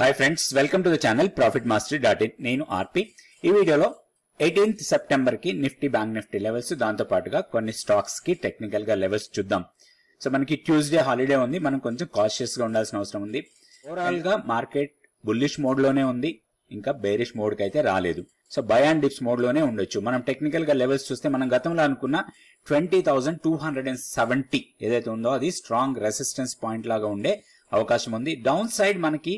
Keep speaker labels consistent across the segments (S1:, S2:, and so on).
S1: hi friends welcome to the channel profit master dot in నేను RP ఈ వీడియోలో eighteenth September కి Nifty bank Nifty levels దాంతో పాటుగా కొన్ని స్టాక్స్ కి టెక్నికల్ గా లెవెల్స్ చూద్దాం సో మనకి ట్యూస్డే హాలిడే ఉంది మనం కొంచెం కాషియస్ గా ఉండాల్సిన అవసరం ఉంది ఓవరాల్ గా మార్కెట్ బుల్లిష్ మోడ్ లోనే ఉంది ఇంకా బేరిష్ మోడ్ కి అయితే రాలేదు so buy and dips mode లోనే ఉండొచ్చు మనం టెక్నికల్ గా లెవెల్స్ చూస్తే మనం గతంలో అనుకున్న twenty thousand two hundred and seventy ఏదైతే ఉందో అది స్ట్రాంగ్ రెసిస్టెన్స్ పాయింట్ లాగా ఉండే అవకాశం ఉంది డౌన్ సైడ్ మనకి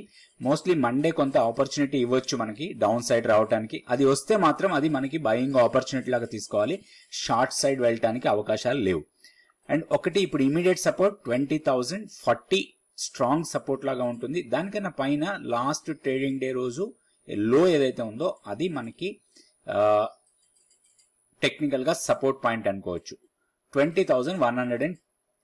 S1: మోస్ట్లీ మండే కొంత ఆపర్చునిటీ ఇవ్వచ్చు మనకి డౌన్ సైడ్ రావడానికి అది వస్తే మాత్రం అది మనకి బయింగ్ ఆపర్చునిటీ లాగా తీసుకోవాలి షార్ట్ సైడ్ వెళ్ళటానికి అవకాశాలు లేవు అండ్ ఒకటి ఇప్పుడు immediate support twenty forty strong support లాగా ఉంటుంది దానికన్నా పైన లాస్ట్ ట్రేడింగ్ డే రోజు లో ఏదైతే ఉందో అది మనకి టెక్నికల్ గా సపోర్ట్ పాయింట్ అనుకోవచ్చు twenty thousand one hundred and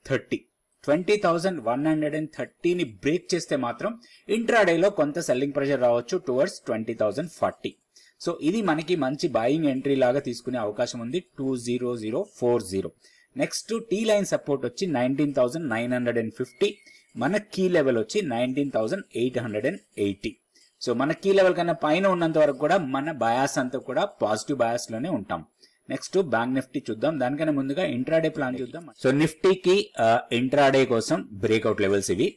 S1: thirty twenty thousand one hundred and థర్టీని బ్రేక్ చేస్తే మాత్రం ఇంట్రాడేలో కొంత సెల్లింగ్ ప్రెషర్ రావచ్చు towards twenty thousand forty so ఇది మనకి మంచి బయింగ్ ఎంట్రీ లాగా తీసుకునే అవకాశం ఉంది two zero zero four zero next T line support వచ్చి nineteen thousand nine hundred and fifty మన కీ లెవెల్ వచ్చి nineteen thousand eight hundred and eighty so మన కీ లెవెల్ కన్నా పైన ఉన్నంత వరకు కూడా మన బయాస్ అంతా కూడా పాజిటివ్ బయాస్ లోనే ఉంటాం నెక్స్ట్ బ్యాంక్ నిఫ్టీ చూద్దాం దానికన్నా ముందుగా ఇంట్రాడే ప్లాన్ చూద్దాం సో నిఫ్టీకి ఇంట్రాడే కోసం బ్రేక్అవుట్ లెవెల్స్ ఇవి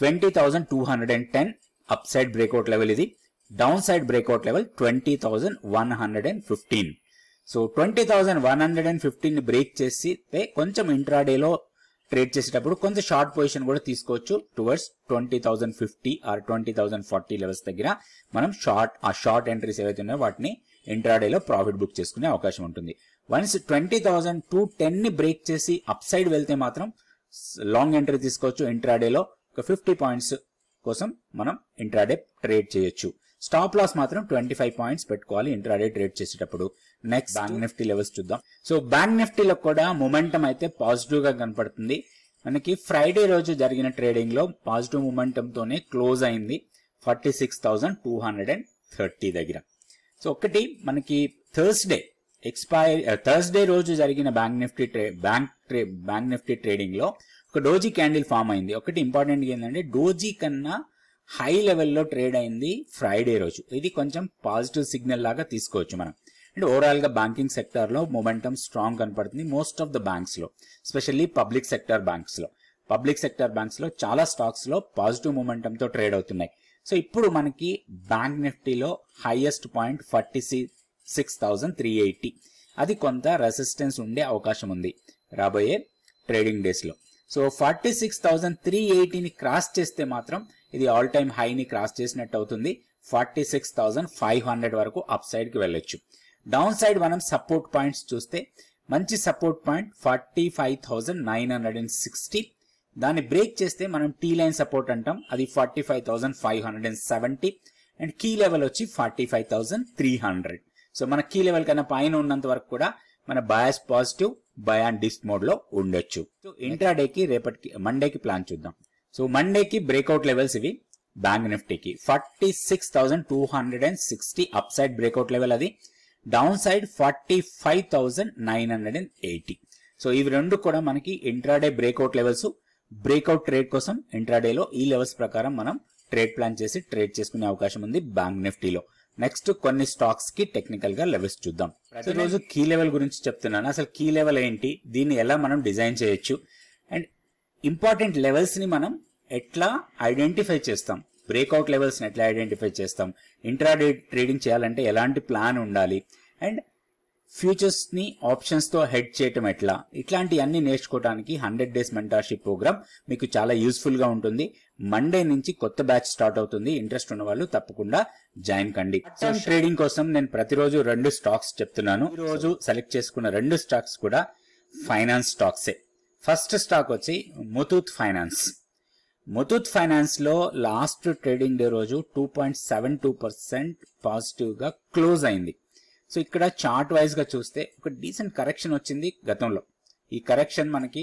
S1: twenty thousand two hundred and ten up side breakout level ఇది down side breakout level twenty thousand one hundred and fifteen so twenty thousand one hundred and fifteen break చేస్తే కొంచెం ఇంట్రాడేలో trade చేసేటప్పుడు కొంత short position కూడా తీసుకోవచ్చు towards twenty thousand fifty or twenty thousand forty levels దగ్గర మనం షార్ట్ ఆ షార్ట్ ఎంట్రీస్ ఏవైతే ఉన్నాయో వాటిని ఇంట్రాడేలో ప్రాఫిట్ బుక్ చేసుకునే అవకాశం ఉంటుంది once twenty thousand two ten ని బ్రేక్ చేసి అప్ సైడ్ వెళ్తే మాత్రం లాంగ్ ఎంట్రీ తీసుకోవచ్చు ఇంట్రాడేలో ఒక ఫిఫ్టీ పాయింట్స్ కోసం మనం ఇంట్రాడే ట్రేడ్ చేయొచ్చు స్టాప్ లాస్ మాత్రం ట్వంటీ ఫైవ్ పాయింట్స్ పెట్టుకోవాలి ఇంట్రాడే ట్రేడ్ చేసేటప్పుడు నెక్స్ట్ బ్యాంక్ నిఫ్టీ లెవెల్స్ చూద్దాం సో బ్యాంక్ నిఫ్టీలో కూడా మొమెంటం అయితే పాజిటివ్ గా కనపడుతుంది మనకి ఫ్రైడే రోజు జరిగిన ట్రేడింగ్ లో పాజిటివ్ మూమెంటంతోనే క్లోజ్ అయింది forty six thousand two hundred and thirty దగ్గర సో ఒకటి మనకి థర్స్డే ఎక్స్పైర్ థర్స్డే రోజు జరిగిన బ్యాంక్ నిఫ్టీ ట్రే బ్యాంక్ ట్రే బ్యాంక్ నిఫ్టీ ట్రేడింగ్ లో ఒక డోజీ క్యాండిల్ ఫామ్ అయింది ఒకటి ఇంపార్టెంట్ ఏంటంటే డోజీ కన్నా హై లెవెల్లో ట్రేడ్ అయింది ఫ్రైడే రోజు ఇది కొంచెం పాజిటివ్ సిగ్నల్ లాగా తీసుకోవచ్చు మనం అండ్ ఓవరాల్ గా బ్యాంకింగ్ సెక్టర్ లో మొమెంటం స్ట్రాంగ్ కనపడుతుంది మోస్ట్ ఆఫ్ ద బ్యాంక్స్ లో స్పెషల్లీ పబ్లిక్ సెక్టర్ బ్యాంక్స్ లో పబ్లిక్ సెక్టర్ బ్యాంక్స్ లో చాలా స్టాక్స్ లో పాజిటివ్ మూమెంటంతో ట్రేడ్ అవుతున్నాయి సో ఇప్పుడు మనకి బ్యాంక్ నిఫ్టీలో highest point forty six three eighty అది కొంత రెసిస్టెన్స్ ఉండే అవకాశం ఉంది రాబోయే ట్రేడింగ్ డేస్లో so forty six thousand three ఎయిటీని క్రాస్ చేస్తే మాత్రం ఇది ఆల్ టైమ్ హైని క్రాస్ చేసినట్టు అవుతుంది forty six thousand five hundred వరకు అప్ సైడ్కి వెళ్ళొచ్చు డౌన్ సైడ్ మనం సపోర్ట్ పాయింట్స్ చూస్తే మంచి support point forty five thousand nine hundred and sixty దాన్ని బ్రేక్ చేస్తే మనం టీ లైన్ సపోర్ట్ అంటాం అది forty five thousand five hundred and seventy and key level వచ్చి forty five thousand three hundred so మన key level కన్నా పైన ఉన్నంత వరకు కూడా మన బయాస్ పాజిటివ్ బయాన్ డిస్క్ మోడ్ లో ఉండొచ్చు సో ఇంట్రాడేకి రేపటికి మండేకి ప్లాన్ చూద్దాం సో మండేకి బ్రేక్అవుట్ లెవెల్స్ ఇవి బ్యాంక్ నిఫ్టీకి forty six thousand two hundred and sixty up side breakout level అది down side forty five thousand nine hundred and eighty so ఇవి రెండు కూడా మనకి intraday breakout levels breakout trade కోసం ఇంట్రాడేలో ఈ లెవెల్స్ ప్రకారం మనం ట్రేడ్ ప్లాన్ చేసి ట్రేడ్ చేసుకునే అవకాశం ఉంది బ్యాంక్ నిఫ్టీలో నెక్స్ట్ కొన్ని స్టాక్స్ కి టెక్నికల్ గా లెవెల్స్ చూద్దాం ప్రతిరోజు కీ లెవెల్ గురించి చెప్తున్నాను అసలు కీ లెవెల్ ఏంటి దీన్ని ఎలా మనం డిజైన్ చేయొచ్చు అండ్ ఇంపార్టెంట్ లెవెల్స్ ని మనం ఎట్లా ఐడెంటిఫై చేస్తాం బ్రేక్అవుట్ లెవెల్స్ ఎట్లా ఐడెంటిఫై చేస్తాం ఇంట్రాడే ట్రేడింగ్ చేయాలంటే ఎలాంటి ప్లాన్ ఉండాలి అండ్ ఫ్యూచర్స్ని ఆప్షన్స్తో హెడ్ చేయటం ఎట్లా అన్ని నేర్చుకోవడానికి హండ్రెడ్ డేస్ మెంటర్షిప్ ప్రోగ్రామ్ మీకు చాలా యూస్ఫుల్గా ఉంటుంది మండే నుంచి కొత్త బ్యాచ్ స్టార్ట్ అవుతుంది ఇంట్రెస్ట్ ఉన్న వాళ్ళు తప్పకుండా జాయిన్ కండి ట్రేడింగ్ కోసం నేను ప్రతిరోజు రెండు స్టాక్స్ చెప్తున్నాను ఈ రోజు సెలెక్ట్ చేసుకున్న రెండు స్టాక్స్ కూడా ఫైనాన్స్ స్టాక్సే ఫస్ట్ స్టాక్ వచ్చి ముతూత్ ఫైనాన్స్ ముతూత్ ఫైనాన్స్ లో లాస్ట్ ట్రేడింగ్ డే రోజు two point seven two percent positive గా క్లోజ్ అయింది సో ఇక్కడ చార్ట్ వైజ్గా చూస్తే ఒక డీసెంట్ కరెక్షన్ వచ్చింది గతంలో ఈ కరెక్షన్ మనకి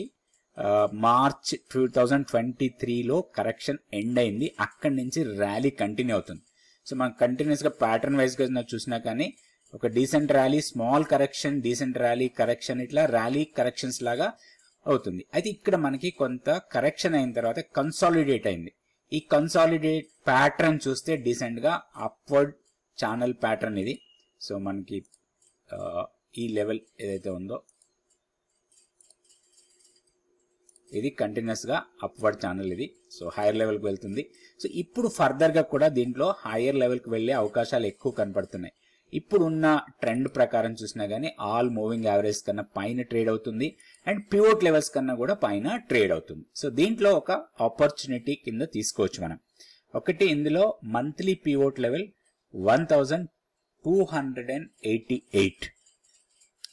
S1: మార్చ్ టూ థౌజండ్ ట్వంటీ త్రీలో కరెక్షన్ ఎండ్ అయింది అక్కడి నుంచి ర్యాలీ కంటిన్యూ అవుతుంది సో మనం కంటిన్యూస్గా ప్యాటర్న్ వైజ్గా చూసినా కానీ ఒక decent rally small correction decent rally correction ఇట్లా ర్యాలీ కరెక్షన్స్ లాగా అవుతుంది అయితే ఇక్కడ మనకి కొంత కరెక్షన్ అయిన తర్వాత కన్సాలిడేట్ అయింది ఈ కన్సాలిడేట్ ప్యాటర్న్ చూస్తే డీసెంట్గా అప్వర్డ్ ఛానల్ ప్యాటర్న్ ఇది సో మనకి ఈ లెవెల్ ఏదైతే ఉందో ఇది కంటిన్యూస్గా అప్వర్డ్ ఛానల్ ఇది సో హైయర్ లెవెల్కి వెళ్తుంది సో ఇప్పుడు ఫర్దర్గా కూడా దీంట్లో హైయర్ లెవెల్కి వెళ్ళే అవకాశాలు ఎక్కువ కనపడుతున్నాయి ఇప్పుడున్న ట్రెండ్ ప్రకారం చూసినా కానీ ఆల్ మూవింగ్ యావరేజ్ కన్నా పైన ట్రేడ్ అవుతుంది అండ్ పివోట్ లెవెల్స్ కన్నా కూడా పైన ట్రేడ్ అవుతుంది సో దీంట్లో ఒక ఆపర్చునిటీ కింద తీసుకోవచ్చు మనం ఒకటి ఇందులో monthly pivot level one thousand two hundred and eighty eight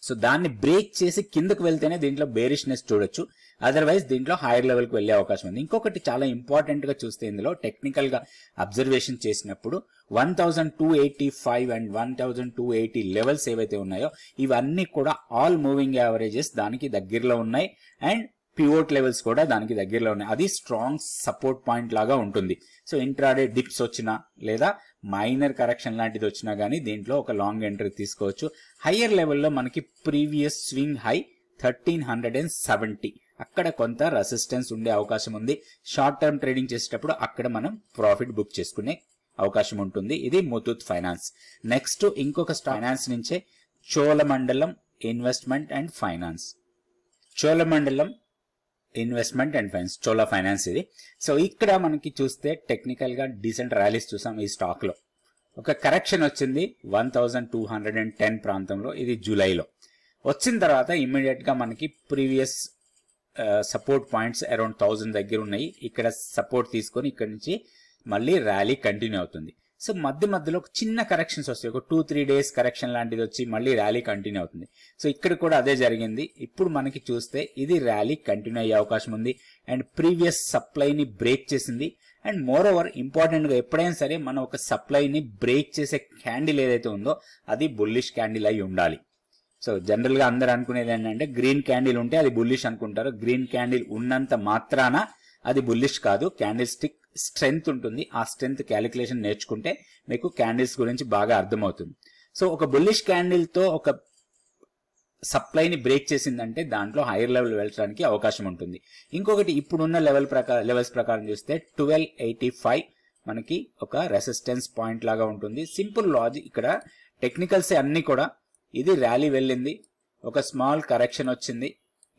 S1: so దాన్ని బ్రేక్ చేసి కిందకు వెళ్తేనే దీంట్లో బేరిష్నెస్ చూడొచ్చు అదర్వైజ్ దీంట్లో హైయర్ లెవెల్కి వెళ్ళే అవకాశం ఉంది ఇంకొకటి చాలా ఇంపార్టెంట్గా చూస్తే ఇందులో టెక్నికల్గా అబ్జర్వేషన్ చేసినప్పుడు one thousand two eighty five and one thousand two eighty levels ఏవైతే ఉన్నాయో ఇవన్నీ కూడా ఆల్ మూవింగ్ యావరేజెస్ దానికి దగ్గరలో ఉన్నాయి అండ్ పివోట్ లెవెల్స్ కూడా దానికి దగ్గరలో ఉన్నాయి అది స్ట్రాంగ్ సపోర్ట్ పాయింట్ లాగా ఉంటుంది సో ఇంట్రాడే డిప్స్ వచ్చినా లేదా మైనర్ కరెక్షన్ లాంటిది వచ్చినా కానీ దీంట్లో ఒక లాంగ్ ఎంట్రీ తీసుకోవచ్చు హయ్యర్ లెవెల్లో మనకి previous swing high thirteen hundred and seventy అక్కడ కొంత రెసిస్టెన్స్ ఉండే అవకాశం ఉంది షార్ట్ టర్మ్ ట్రేడింగ్ చేసేటప్పుడు అక్కడ మనం ప్రాఫిట్ బుక్ చేసుకునే అవకాశం ఉంటుంది ఇది ముతూత్ ఫైనాన్స్ నెక్స్ట్ ఇంకొక ఫైనాన్స్ నుంచే Cholamandalam investment and finance Cholamandalam investment and finance Chola finance ఇది సో ఇక్కడ మనకి చూస్తే టెక్నికల్గా డీసెంట్ ర్యాలీస్ చూసాం ఈ స్టాక్లో ఒక కరెక్షన్ వచ్చింది one two hundred and ten ప్రాంతంలో ఇది జూలైలో వచ్చిన తర్వాత ఇమ్మీడియట్గా మనకి previous support points around thousand దగ్గర ఉన్నాయి ఇక్కడ సపోర్ట్ తీసుకొని ఇక్కడ నుంచి మళ్ళీ ర్యాలీ కంటిన్యూ అవుతుంది సో మధ్య మధ్యలో ఒక చిన్న కరెక్షన్స్ వస్తాయి ఒక టూ త్రీ డేస్ కరెక్షన్ లాంటిది వచ్చి మళ్ళీ ర్యాలీ కంటిన్యూ అవుతుంది సో ఇక్కడ కూడా అదే జరిగింది ఇప్పుడు మనకి చూస్తే ఇది ర్యాలీ కంటిన్యూ అయ్యే అవకాశం ఉంది అండ్ ప్రీవియస్ సప్లైని బ్రేక్ చేసింది అండ్ మోర్ ఓవర్ ఇంపార్టెంట్గా ఎప్పుడైనా సరే మనం ఒక సప్లైని బ్రేక్ చేసే క్యాండిల్ ఏదైతే ఉందో అది బుల్లిష్ క్యాండిల్ అయి ఉండాలి సో జనరల్గా అందరు అనుకునేది ఏంటంటే గ్రీన్ క్యాండిల్ ఉంటే అది బుల్లిష్ అనుకుంటారు గ్రీన్ క్యాండిల్ ఉన్నంత మాత్రాన అది బుల్లిష్ కాదు క్యాండిల్ స్టిక్ స్ట్రెంగ్త్ ఉంటుంది ఆ స్ట్రెంగ్త్ క్యాలిక్యులేషన్ నేర్చుకుంటే మీకు క్యాండిల్స్ గురించి బాగా అర్థమవుతుంది సో ఒక బుల్లిష్ క్యాండిల్తో ఒక సప్లైని బ్రేక్ చేసిందంటే దాంట్లో హైయర్ లెవెల్ వెళ్ళడానికి అవకాశం ఉంటుంది ఇంకొకటి ఇప్పుడున్న లెవెల్ ప్రకారం లెవెల్స్ ప్రకారం చూస్తే ట్వెల్వ్ ఎయిటీ ఫైవ్ మనకి ఒక రెసిస్టెన్స్ పాయింట్ లాగా ఉంటుంది సింపుల్ లాజిక్ ఇక్కడ టెక్నికల్స్ అన్ని కూడా ఇది ర్యాలీ వెళ్ళింది ఒక స్మాల్ కరెక్షన్ వచ్చింది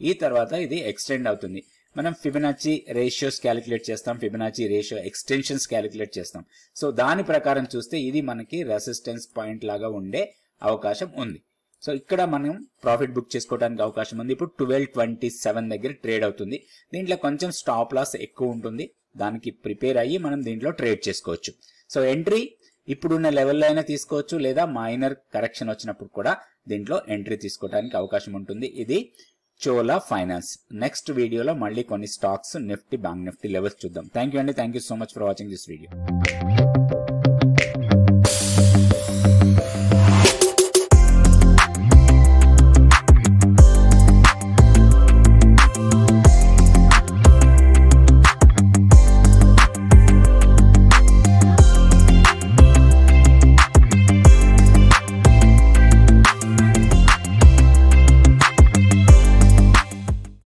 S1: ఈ తర్వాత ఇది ఎక్స్టెండ్ అవుతుంది మనం ఫిబనాచి రేషియోస్ క్యాలిక్యులేట్ చేస్తాం ఫిబనాచి రేషియో ఎక్స్టెన్షన్స్ క్యాలిక్యులేట్ చేస్తాం సో దాని ప్రకారం చూస్తే ఇది మనకి రెసిస్టెన్స్ పాయింట్ లాగా ఉండే అవకాశం ఉంది సో ఇక్కడ మనం ప్రాఫిట్ బుక్ చేసుకోవడానికి అవకాశం ఉంది ఇప్పుడు ట్వెల్వ్ ట్వంటీ సెవెన్ దగ్గర ట్రేడ్ అవుతుంది దీంట్లో కొంచెం స్టాప్ లాస్ ఎక్కువ ఉంటుంది దానికి ప్రిపేర్ అయ్యి మనం దీంట్లో ట్రేడ్ చేసుకోవచ్చు సో ఎంట్రీ ఇప్పుడున్న లెవెల్లో అయినా తీసుకోవచ్చు లేదా మైనర్ కరెక్షన్ వచ్చినప్పుడు కూడా దీంట్లో ఎంట్రీ తీసుకోవడానికి అవకాశం ఉంటుంది ఇది చోలా ఫైనాన్స్ నెక్స్ట్ వీడియోలో మళ్ళీ కొన్ని stocks Nifty bank Nifty levels చూద్దాం థ్యాంక్ యూ అండి thank you so much for watching this video